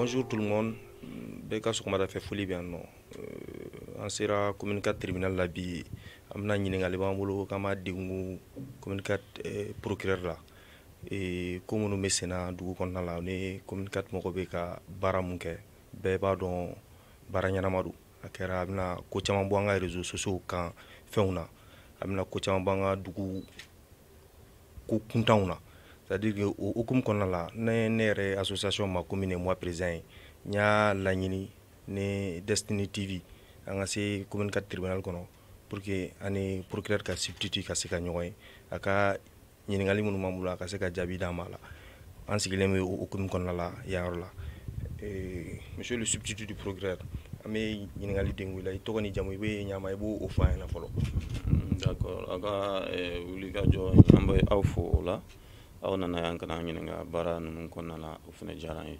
bonjour tout le monde. bɛɛ ka sɔgɔmada fɛ foli bɛ yan nɔ an sera communica tribunal eh, la bi an bena ɲiningali b'an bolo k'an b'a degungu communica procureur la ko minnu be senna dugu kɔnɔna la ni communicat mɔgɔ be ka baara mun kɛ bɛɛ b'a dɔn baara ɲɛnama do a kɛra a bena ko caaman bɔ an ka réseau sociaux kan fɛnw na a bena ko caaman b'an ka dugu ko kuntanw na c'est-à-dire que hukumu kɔnɔna la ne ne yɛrɛ association ma ko min moi président ye n y'a laɲini ni destiny tv an ka se communicat tribunal kɔnɔ pour que ani procureur ka substitut ka se ka ɲɔgɔn ye a ka ɲiningali minnu b'an bolo a ka se ka jaabi d'an ma la an sigilen bɛ hukumu kɔnɔna la yan yɔrɔ la ee, monsieur le substitut du procureur an bɛ ɲiningali dengu la i tɔgɔ ni jamu i bɛ ɲama i b'o fɔ an ɲɛna fɔlɔ d'accord a ka ee, wulikajɔ an bɛ aw fo o la aw nana yan kana ɲininga baara nunu kɔnɔna la o fɛnɛ diyara ye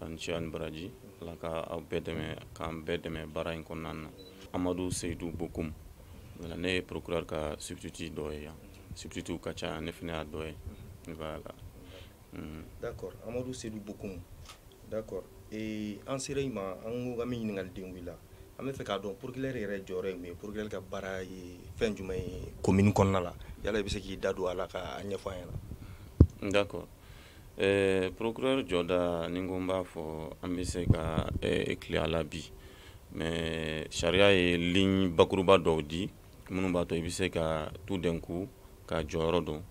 ani cɛ ani baraji ala ka aw bɛɛ dɛmɛ k'an bɛɛ dɛmɛ baara in kɔnɔna na amadu seyidu bokum ne ye procureur ka substitut dɔ ye yan substitut ka ca ne fɛnɛ y'a dɔ ye voilà d'accord amadu seyidu bokum d'accord et an sera i ma an ko an bɛ ɲininkali wulila an bɛ fɛ k'a dɔn porokilɛri yɛrɛ jɔyɔrɔ ye mun ye porokilɛri ka baara ye fɛn jumɛn ye commune kɔnɔna la yala i bɛ se k'i da don a la k'a ɲɛfɔ an ɲɛna D'accord. Eh, procureur jɔda ni ko n b'a fɔ an be se ka eh, tile la bi mɛ sariya ye ligne bakuruba dɔw di minnu b'a to i be se ka tu denku ka jɔyɔrɔ don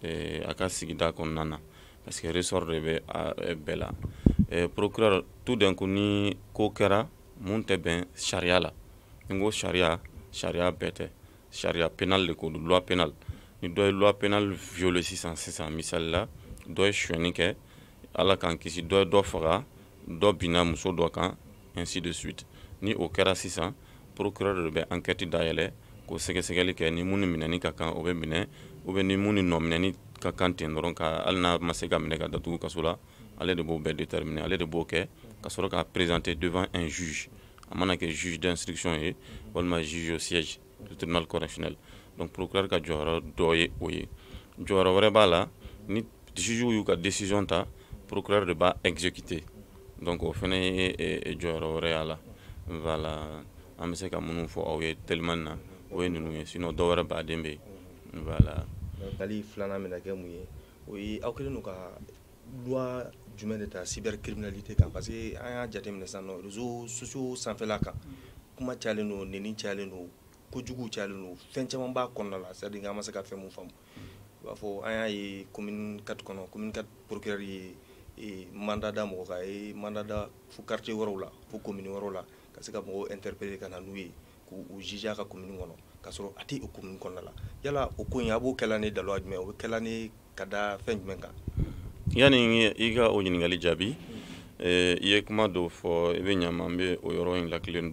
eh, a ka sigida kɔnɔna na parce que ressort de be a bɛɛ la eh, procureur tu denku ni koo kɛra mun tɛ bɛn sariya la ni ko sariya sariya bɛɛ tɛ sariya pénal le ko don loi pénal ni dɔ ye loi pénal violé sisan sisan misali la dɔ ye suɲɛni kɛ ala k'an kisi dɔ ye dɔ faga dɔ binna muso dɔ kan ainsi de suite ni o kɛra sisan procureur de bɛ enquête dayɛlɛ k'o sɛgɛsɛgɛli kɛ ni mun ni minɛni ka kan o bɛ minɛ ou bien ni mun ni nɔminɛni ka kan ten dɔrɔn ka hali n'a ma se ka minɛ ka datugu kaso la ale de b'o bɛɛ déterminer ale de b'o kɛ ka sɔrɔ k'a présenter devant un juge a mana kɛ juge d'instruction ye walima juge au siège du tribunal correctionnel donc procureur ka jɔyɔrɔ dɔ ye o ye jɔyɔrɔ wɛrɛ b'a la ni jugew y'u ka décision ta procureur de b'a exécuter donc o fɛnɛ ye jɔyɔrɔ wɛrɛ y'a la voilà an bɛ se ka minnu fɔ aw ye teliman na o ye ninnu ye sinon dɔ wɛrɛ baden bɛ yen voilà tali filanan bɛna kɛ mun ye o ye aw kɛlen don ka loi jumɛn de ta cyber criminalité kan parce que an y'a jateminɛ sisan nɔ réseaux sociaux sanfɛla kan kuma cayalen don nɛni cayalen don ko cayalen don fɛn caman b'a kɔnɔna la c'est à an ma se ka fɛn faamu b'a fɔ an y'a ye commune 4 kɔnɔ commune ye da mɔgɔ ye da fo la fo commune la ka se ka mɔgɔw ka na n'u ye k'u a ka commune kɔnɔ k'a sɔrɔ a tɛ o commune kɔnɔna la yala o ko in a b'o kɛla jumɛn o bɛ kɛla ka da fɛn jumɛn kan i ka o ɲininkali jaabi ee, i ye kuma dɔ fɔ i bɛ ɲama n bɛ o yɔrɔ in lakilen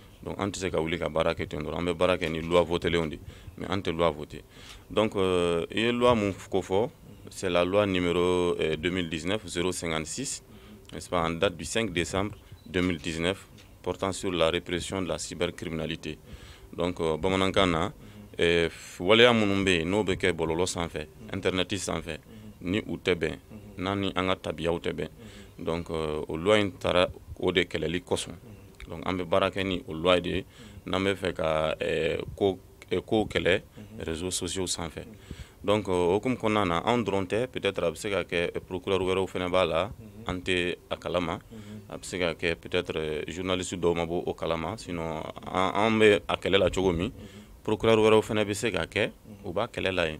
Donc an tɛ se ka wuli ka baara votée mais an loi votée. donc euh, loi c'est la loi numéro 2019 056 nest pas en date du 5 décembre 2019 portant sur la répression de la cybercriminalité donc euh, hein, n'o internet ni u ben, ni an ka tabiyaw ben. donc la loi in de donc an bɛ baara kɛ ni o loi de ye mhm. n'an bɛ fɛ ka eh, ko eh, kow kɛlɛ mhm. réseaux sociaux sanfɛ donc euh, o hokumu kɔnɔna na anw dɔrɔn tɛ peut-être a bɛ se ka kɛ eh, procureur wɛrɛw fana b'a la mhm. an tɛ a kalama a bɛ se ka kɛ peut-être journaliste dɔw ma bɔ o kalama sinon an bɛ a kɛlɛ la cogo min procureur wɛrɛw fana bɛ se ka kɛ u b'a kɛlɛ la yen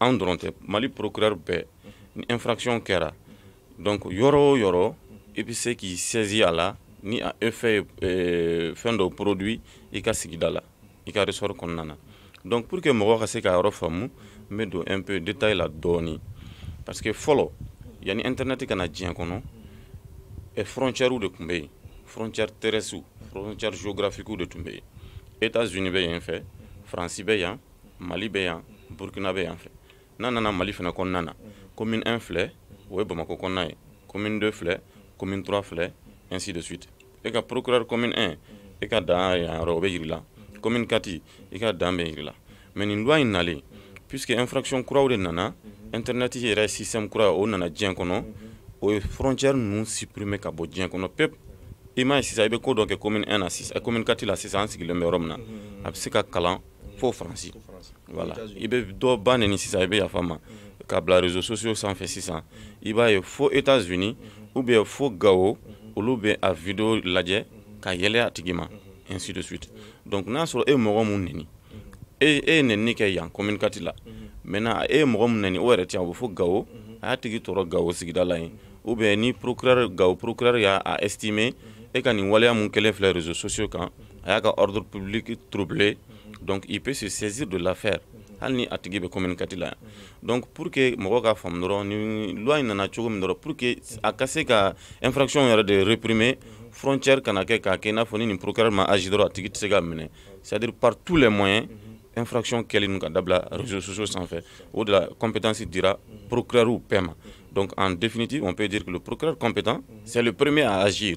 an dɔrɔn tɛ mali procureur bɛɛ ni infraction kɛra donc yɔrɔ o et puis bɛ qui k'i saisi a la ni a effet fin de dɔ produit i ka sigida la i ka ressort kɔnɔna na donc pour que mɔgɔ ka se k'a yɔrɔ faamu n bɛ don un peu détail la dɔɔni parce que fɔlɔ yanni internet ka connu et kɔnɔ frontières de tun bɛ yen frontières terrestres frontières de tun États-Unis bɛ yen fɛ Faransi bɛ yan Mali bɛ yan Burukina bɛ n'a nana mali fana kɔnɔna na commune 1 filɛ o ye bamako kɔnɔna ye commune 2 filɛ commune 3 filɛ ainsi de suite e ka procureur commune 1 e ka dan yan yɔrɔ o bɛ yir'i commune 4 i e ka dan bɛ yir'i la mais nin loi in nalen puisque infraction kuraw de nana internet yɛrɛ système kura o nana diɲɛ kɔnɔ o ye frontière ninnu supprimer ka bɔ diɲɛ kɔnɔ pep i m'a ye sisan i bɛ ko dɔ kɛ commune 1 na sisan commune 4 la sisan an sigilen bɛ yɔrɔ min na a bɛ se ka kalan pour France, voilà. Il bɛ dɔ ba nɛni sisan i bɛ yafa ma ka mm-hmm. bila réseau sociaux sanfɛ sisan i b'a ye fo États-Unis mm-hmm. ou bien fo Gao, mm-hmm. olu a vidéo lajɛ ka yɛlɛ a tigi ainsi de suite donc n'a sɔrɔ e mɔgɔ e e ye la maintenant e ye mɔgɔ mun o yɛrɛ a y'a tigi tɔɔrɔ ou bien ni procureur Gawo procureur y'a estimé e ka réseaux sociaux a y'a ordre public troublé donc il peut se saisir de l'affaire hali ni a tigi bɛ communicati la donc pour que mɔgɔ ka faamu dɔrɔn ni loi nana cogo min dɔrɔn pour que a ka se ka infraction yɛrɛ de réprimer frontière kana kɛ k'a kɛ i n'a fɔ ni nin procureur ma agi dɔrɔn a tigi tɛ se ka minɛ c'est à dire par tous les moyens infraction kɛli nu ka dabila réseaux sociaux sanfɛ o de la compétence dira procureur ou ma donc en définitive on peut dire que le procureur compétent c'est le premier à agir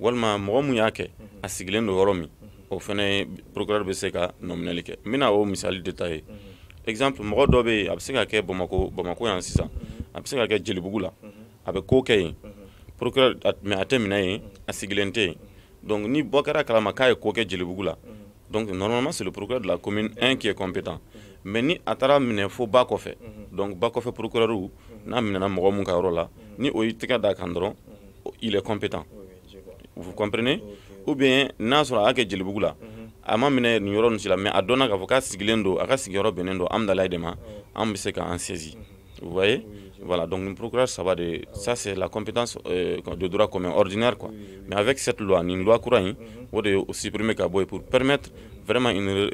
walima mɔgɔ mun y'a kɛ mhm. a sigilen do yɔrɔ min mhm. o fɛnɛ procureur be se ka nɔminɛli kɛ n bena o misali de ta ye mhm. exemple mɔgɔ dɔ be yen a be se ka kɛ bamako bamako yan sisan a be se ka kɛ jelibugu la a be koo kɛ yen procureur mɛ a tɛ minɛ yen a sigilen tɛ yen donc ni bɔ kɛra kalama k'a ye koo kɛ jelibugu la donc normalement c'est le procureur de la commune 1 qui est compétent mais ni a taara minɛ fo ba kɔfɛ donc ba kɔfɛ procureur n'a minɛna mɔgɔ mun ka yɔrɔ la ni o y'i tɛgɛ da kan dɔrɔn il est compétent vous comprenez ou bien n'a mhm. a mais a k'a saisi vous voyez voilà donc une procureur ça va de ah ça c'est la compétence euh, de droit commun ordinaire quoi mais avec cette loi une loi courante, hein, mhm. pour permettre mhm. vraiment une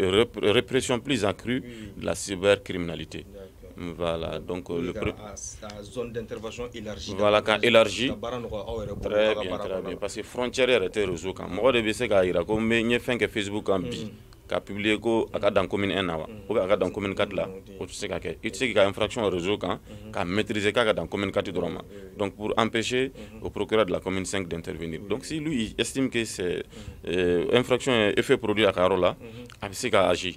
répression plus accrue de la cybercriminalité voilà, donc euh, le ah, zone d'intervention élargie. Voilà, quand élargie. Très bien, très bien. Parce que frontière est réseau quand. je de sais pas k'a jira ko n Facebook kan hein, bi. Mm. K'a publier ko a commune 1 ou commune 4 là. o tɛ se infraction au infraction réseau quand k'a maîtriser k'a dans commune 4 mm. mm-hmm. mm-hmm. donc pour empêcher mm-hmm. au procureur de la commune 5 d'intervenir donc si lui estime que c'est une euh, infraction un effet produit à Carola, il a bɛ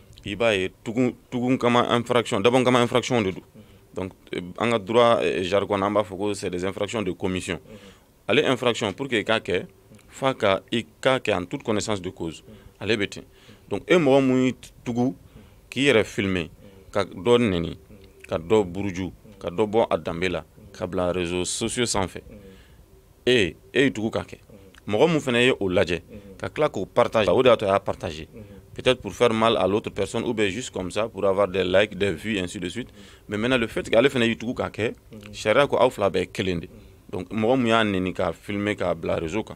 i b'a tout tout comme kama infraction d'abord kama infraction de tout. donc en euh, droit euh, jargon an b'a c'est des infractions de commission Allez infraction pour que i faka kɛ en toute connaissance de cause Allez bɛ donc un moment où y'i tugu k'i yɛrɛ filmer ka dɔ nɛni ka dɔ buruju ka dɔ bɔ la ka réseaux sociaux sans fait. Et et tugu k'a kɛ Moi mon fana ye au lajɛ ka tila k'o partage o de y'a a peut-être pour faire mal à l'autre personne ou bien juste comme ça pour avoir des likes, des vues, ainsi de suite. Mais maintenant, le fait qu'elle fait YouTube, c'est que ko awfla be kelende. Donc, mɔgɔ mun y'a nɛni filmer k'a réseau kan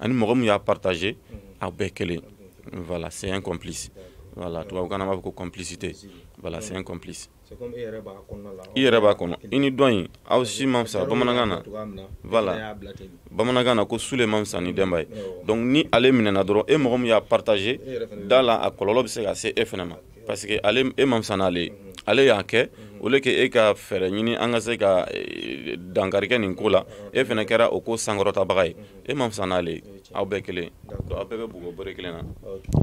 ani mɔgɔ mun y'a partager aw ah ben, a voilà c'est un complice voilà tu vois qu'on a fɔ complicité voilà c'est un complice i yɛrɛ b'a kɔnɔ i ni dɔn in aw si ma fisa bamanankan na voilà bamanankan na ko sule ma fisa ni dɛnba ye donc ni ale minɛna dɔrɔn e mɔgɔ min y'a partager e da la a kɔlɔlɔ bɛ se ka se e fɛnɛ ma parce que ale e ma n'ale ye ale y'a kɛ o le ke e ka fɛɛrɛ ɲini an ka se ka e, dankarikɛ nin ko la e fɛnɛ kɛra o ko sankɔrɔtabaga ye e ma n'ale ye aw bɛɛ kelen aw bɛɛ bɛ bugɔ bere kelen na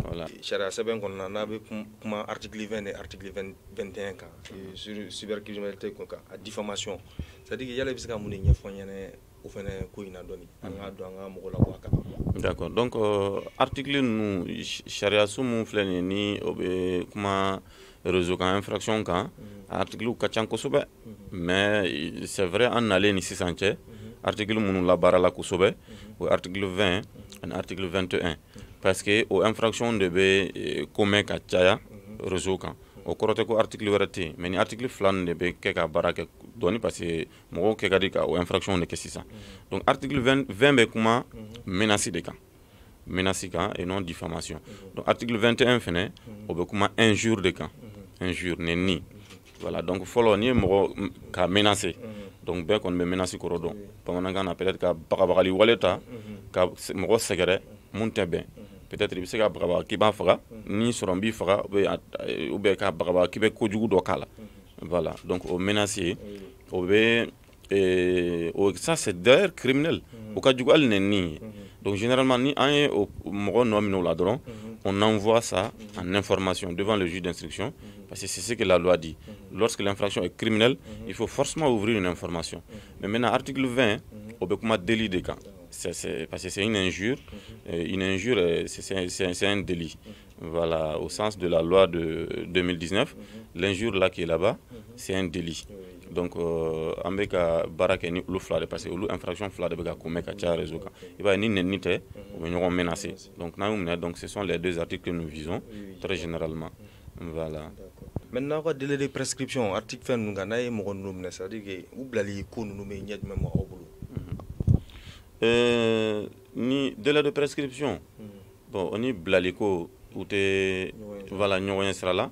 voilà sariya sɛbɛn kɔnɔna n'a bɛ kuma article 20 et article 21 kan ee, sur cybercriminalité kan a diffamation c'est à dire yala i bɛ se ka mun de ɲɛfɔ ɲɛnɛ o fana ko in na dɔɔni an k'a mhm. dɔn an ka mɔgɔ labɔ a kan d'accord donc euh, article ninnu sariyaso mun filɛ nin ni o bɛ kuma réseau kan infraction kan mhm. article ka ca kosɛbɛ mhm. mais euh, c'est vrai an nalen ni sisan cɛ article minnu labaarala kosɛbɛ o article 20 ani article 21 parce que o infraction de bɛ euh, commet ka caya réseau kan o kɔrɔ tɛ ko article wɛrɛ tɛ yen mais ni article fila nin de bɛ kɛ ka baara kɛ dɔɔni parce que mɔgɔw kɛ ka di ka o infraction de kɛ sisan donc article 20 bɛ kuma menace de kan menace kan et non diffamation donc article 21 fɛnɛ o bɛ kuma injure de kan injure neni voilà donc fɔlɔ ni ye mɔgɔ ka menace donc bɛɛ kɔni bɛ menace kɔrɔ dɔn bamanankan na peut-être ka bagabagali wale ta ka mɔgɔ sɛgɛrɛ mun tɛ bɛn peut-être i bɛ se ka bagabaga k'i b'a faga n'i sɔrɔ n b'i faga ou bien ka bagabaga k'i bɛ kojugu dɔ k'a la voilà, donc au menacé, ça c'est d'ailleurs criminel. Mhm. Au cas du n'est ni. Mhm. Donc généralement ni un au nom au mhm. on envoie ça en information devant le juge d'instruction parce que c'est ce que la loi dit. Lorsque l'infraction est criminelle, il faut forcément ouvrir une information. Mais maintenant article 20, au délit des cas. parce que c'est une injure. Euh, une injure, euh, c'est un délit. Voilà, au sens de la loi de 2019 l'injure là qui est là-bas, c'est un délit. Donc an bɛ ka baara ni parce que olu infraction fila de bɛ ka commettre ka caya réseau kan. I b'a ye ni nɛni tɛ u bɛ Donc n'an donc ce sont les deux articles que nous visons très généralement. Voilà. Maintenant aw ka délai de prescription article fɛn nous kan n'a ye mɔgɔ ninnu minɛ c'est à dire que u bilali ko ninnu bɛ ɲɛ jumɛn ma ni délai de prescription bon on ni bilali ko u tɛ voilà ɲɔgɔn ye sira la.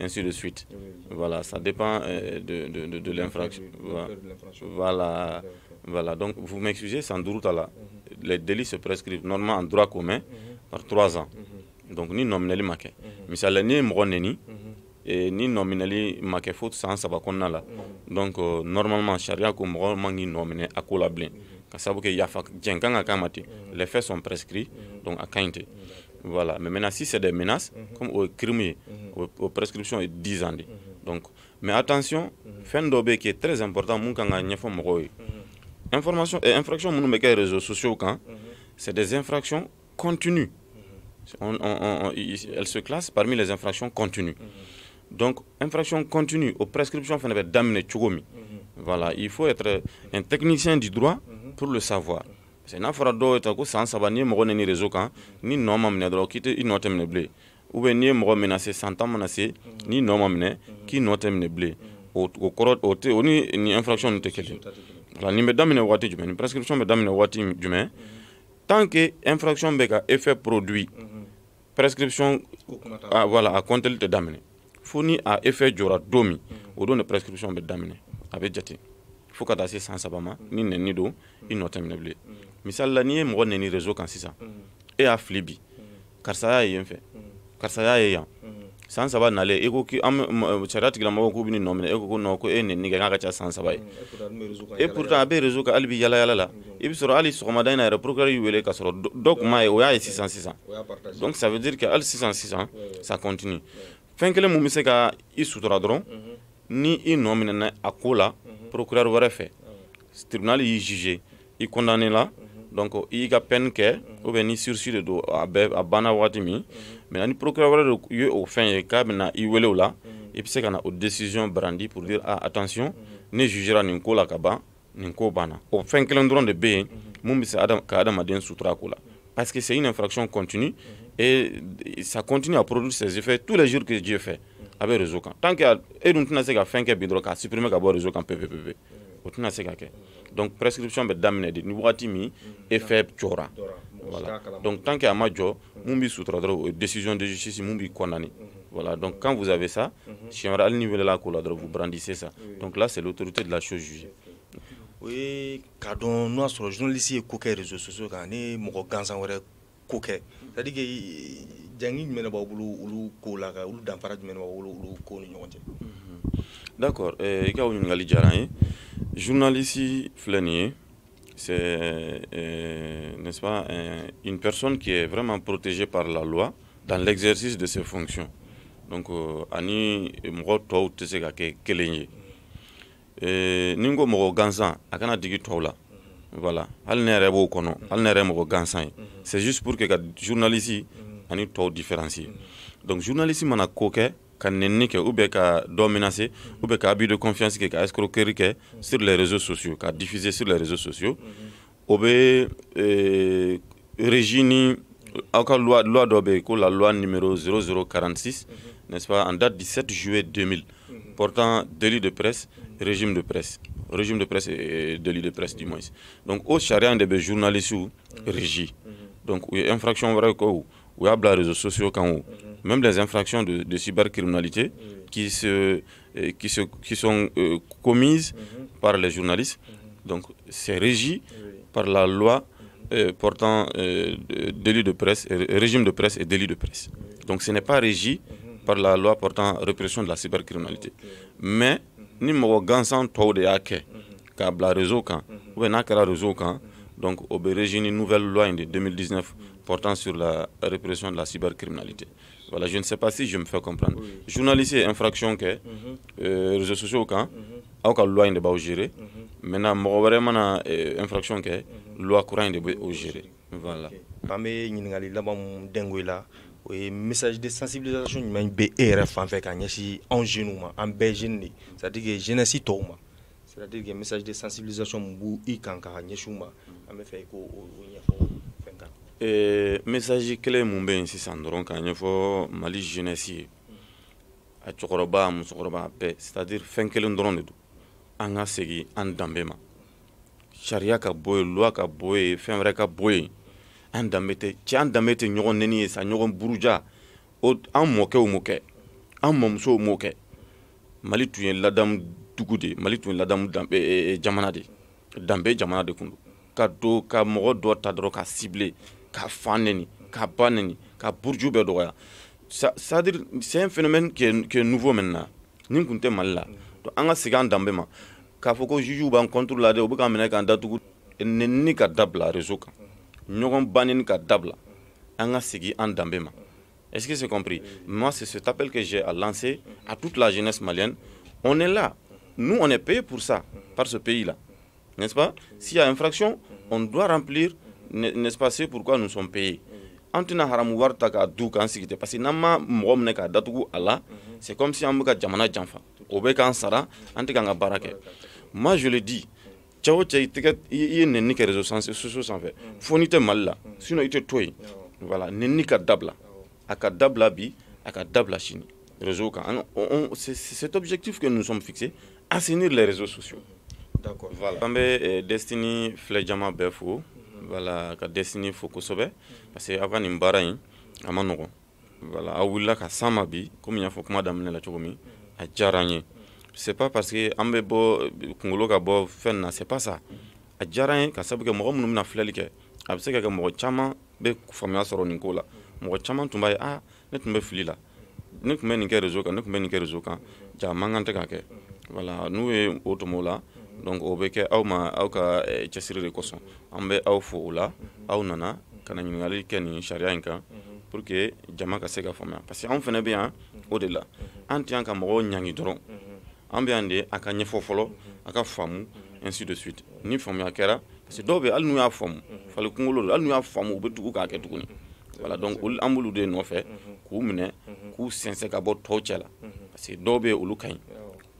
ainsi de suite. Voilà, ça dépend euh, de, de, de, l'infraction. Voilà. voilà. donc vous m'excusez, c'est en Durutala. là. Mhm. Les délits se prescrivent normalement en droit commun mhm. par trois ans. Mhm. Donc ni nominali maquet. ça ni et ni nominali maquet faute sans a là Donc euh, normalement, charia comme mro nominé à kola qu'il y a kamati. Les faits sont prescrits, donc à kainte. Voilà. Mais maintenant, si c'est des menaces, mhm. comme au crime, mhm. aux, aux, prescriptions, 10 ans. Mhm. Donc, mais attention, fin qui est très important, Information et infraction, les réseaux sociaux, quand c'est des infractions continues. On, on, elles se classent parmi les infractions continues. Donc, infraction continue aux prescriptions, Voilà, il faut être un technicien du droit pour le savoir c'est n'a fɔra dɔw ye ta ko san saba n'i ye mɔgɔ réseau kan ni nɔ ma minɛ dɔrɔn k'i i nɔ ou bien n'i ye mɔgɔ menacé san 10 n'i nɔ ma minɛ k'i nɔ tɛ blé au o o o ni infraction ninnu tɛ la ni nin bɛ daminɛ waati jumɛn nin prescription bɛ daminɛ du main tant que infraction bɛ ka effet produit prescription ah, voilà a compter de daminɛ fourni à a effet jɔra don min o don de prescription bɛ daminɛ a bɛ jate sans sabama se san saba ma ni nɛni do i nɔ tɛ blé misali la n'i ye mɔgɔ nɛni réseau kan sisan mm. e y'a fili bi mm. karisa y'a ye yen fɛ mm. karisa y'a ye yan san saba nalen e ko ki an sariya tigilamɔgɔw k'u bɛ ni nɔ minɛ e ko ko non ko e nin kɛ k'a ka ca san saba ye e pourtant e a bɛ réseau kan hali bi yala yala la i bɛ sɔrɔ hali sɔgɔmada in na yɛrɛ procureur y'i wele ka sɔrɔ dɔ kun m'a ye o y'a ye sisan sisan donc ça veut dire que hali sisan sisan ça continue fɛn kelen mun bɛ se ka i sutura dɔrɔn mm-hmm. ni i nɔ minɛna a ko la mm-hmm. procureur wɛrɛ fɛ tribunal y'i juger i condamné la donc i y'i ka pɛni kɛ ou bien ni sursi de don a bɛɛ a banna wagati min maintenant ni procureur wɛrɛ de ye o fɛn ye k'a bɛna i wele o la i bɛ se ka na o décision brandi pour dire ah attention ne jugera nin ko la ka ban nin ko banna o fɛn kelen dɔrɔn de bɛ yen mun bɛ se ka adamaden sutura ko la parce que c'est une infraction continue et ça continue à produire ses effets tous les jours que Dieu fait a bɛ réseau kan tant que e dun tɛna se ka fɛn kɛ bi dɔrɔn k'a supprimer ka bɔ réseau kan pepepepe o tɛna se ka kɛ donc prescription bɛ daminɛ de ni wagati min effet cɔra voilà donc tant que a ma jɔ mun b'i sutura dɔrɔn o ye décision de justice mun b'i condamné voilà donc quand vous avez ça siɲɛ wɛrɛ hali ni welela ko la dɔrɔn vous brandissez ça donc là c'est l'autorité de la chose jugée o ye k'a dɔn n'o y'a sɔrɔ journaliste ye ko kɛ réseaux sociaux kan ni mɔgɔ gansan wɛrɛ ko kɛ c'est à dire que jangi jumɛn de b'aw bolo olu ko la ka olu danfara jumɛn de b'aw bolo olu ko ni ɲɔgɔn cɛ D'accord. Et quand on ɲininkali diyara hein. journaliste fléni, c'est euh, n'est-ce pas une personne qui est vraiment protégée par la loi dans l'exercice de ses fonctions donc euh, ani mɔgɔ tɔw tɛ se que kɛ Euh, ni n gansan akana digi tola voilà Al ne yɛrɛ gansan c'est juste pour que journaliste mhm. ani to différencier donc journaliste mana ko ka nɛnini kɛ ou bien ka abus de confiance qui ka escroquerie sur les réseaux sociaux qui ka diffusé sur les réseaux sociaux o bɛ régi régie loi la loi numéro 0046 n'est-ce pas en date du juillet 2000 portant délit de presse régime de presse régime de presse et délit de presse du moins donc il y de journalistes journalistes régie donc u ye infraction wɛrɛ kɛ o u réseaux sociaux même les infractions de, cybercriminalité mm. euh, qui, se, qui, qui sont euh, commises mm-hmm. par les journalistes. Mm-hmm. Donc c'est régi par la loi mm-hmm. euh, portant de presse, régime de presse et délit de presse. Donc ce n'est pas régi par la loi portant répression de la cybercriminalité. Mais nous avons gansan donc nouvelle loi de 2019 portant sur la répression de la cybercriminalité. Voilà, je ne sais pas si je me fais comprendre. Oui. Journaliste, infraction que mhm. euh, réseaux sociaux quand mhm. aw ka loi in de gérer. Mhm. Maintenant mɔgɔ wɛrɛ euh, infraction que loi courant in de gérer. Voilà. An bɛ ɲininkali laban mun dɛngu i la message de sensibilisation jumɛn bɛ e yɛrɛ fan fɛ ka ɲɛsin anw jeunes ma an bɛɛ jeunes c'est à dire que jeunesse tɔw c'est à dire que message de sensibilisation mun y i kan ka fait quoi? Eh, mesaji kelen mun bɛ yen sisan dɔrɔn k'a ɲɛfɔ mali jeunesse ye a cɛkɔrɔba musokɔrɔba bɛɛ c'est à dire fɛn kelen dɔrɔn de don an ka segin an danbe ma sariya ka bɔ yen luwa ka bɔ yen fɛn wɛrɛ ka bɔ yen an danbe tɛ cɛ an danbe tɛ ɲɔgɔn nɛni ye sa ɲɔgɔn buruja o an mɔkɛw m'o kɛ an mɔmusow m'o kɛ mali tun ye ladamu dugu de mali tun ye ladamu danbe eh, eh, jamana de danbe jamana de kun don ka don ka mɔgɔ dɔ ta dɔrɔn ka sibilen ka ka ba ka buruju bɛɛ dɔgɔya sadiri c'est un phénomène qui est, nouveau maintenant Nous, kun tɛ mali la donc an ka segi an danbe ma k'a fɔ ko jujuw b'an contre la dɛ u bɛ k'an minɛ k'an datugu nenini ka dabila réseau kan ɲɔgɔn baneni ka dabila an ka segi an est ce que c'est compris moi c'est cet appel que j'ai à lancer à toute la jeunesse malienne on est là nous on est payé pour ça par ce pays là n'est ce pas s'il y a infraction on doit remplir n'est-ce pas c'est pourquoi nous sommes payés an tɛna haramu wari ta k'a du k'an sigi tɛ parce que n'an ma mɔgɔ minɛ k'a datugu a la mhm. c'est comme si an bɛ ka jamana janfa o bɛ k'an sara an tɛ k'an ka baara kɛ moi je le dis cɛ o cɛ i tɛgɛ i ye nɛni kɛ réseau sociaux sanfɛ mhm. fo n'i tɛ mali la mhm. sinon i tɛ to yen voilà nɛni ka dabila a ka dabila bi a ka dabila sini réseau kan c'est cet objectif que nous sommes fixés assainir les réseaux sociaux d'accord voilà an bɛ eh, destiny filɛ jama bɛɛ fo wala ka destiny fo kosɛbɛ parce que aw ka nin baara in a ma nɔgɔn wala aw wulila ka san ma bi komi y'a fɔ kuma daminɛ la cogo min a diyara n ye c'est pas parce que an bɛ bɔ kunkolo ka bɔ fɛn na c'est pas ça a diyara n ye ka sabu kɛ mɔgɔ minnu bɛna filɛli kɛ a bɛ se ka kɛ mɔgɔ caman bɛ faamuya sɔrɔ nin ko la mɔgɔ caman tun b'a ye ah ne tun bɛ fili la ne tun bɛ nin kɛ réseau kan ne tun bɛ nin kɛ réseau kan ja man kan tɛ k'a kɛ wala n'u ye o tɔmɔ o la donc o bɛ kɛ aw ma aw ka eh, cɛsiri de kosɔn an bɛ aw fo o la aw nana ka na ɲiningali kɛ nin sariya in kan pour que jama ka se ka faamuya parce que anw fana bɛ yan o de la an tɛ yan ka mɔgɔw ɲangi dɔrɔn an bɛ yan de a ka ɲɛfɔ fɔlɔ a ka faamu ainsi de suite ni faamuya kɛra parce que dɔw bɛ hali n'u y'a faamu fali kunkolo don hali n'u y'a faamu u bɛ tugu k'a kɛ tuguni voilà donc olu an b'olu de nɔfɛ k'u minɛ k'u sɛnsɛn ka bɔ tɔw cɛ la parce que dɔw bɛ yen olu ka ɲi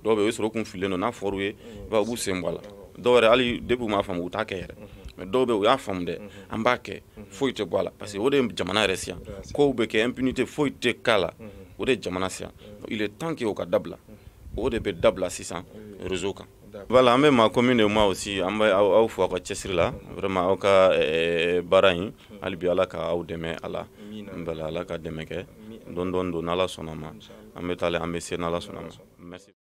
dɔw bɛ u bɛ sɔrɔ kun fililen don n'a fɔr'u ye i b'a ye u b'u sen bɔ a la dɔw yɛrɛ hali depuis u m'a faamu u t'a kɛ yɛrɛ mɛ dɔw bɛ u y'a faamu dɛ an b'a kɛ foyi tɛ bɔ a la parce que o de ye jamana yɛrɛ siyan kow bɛ kɛ impunité foyi tɛ k'a la o de ye jamana siyan il est temps que o ka dabila o de bɛ dabila sisan réseau kan voilà an bɛ maa commune de ma aussi an bɛ aw, aw fo aw ka cɛsiri la vraiment aw ka eh, baara in hali bi ala ka aw dɛmɛ a la bala ala ka dɛmɛ kɛ dɔn dɔn don n'ala sɔnna ma an bɛ taa an bɛ se n'ala sɔnna ma merci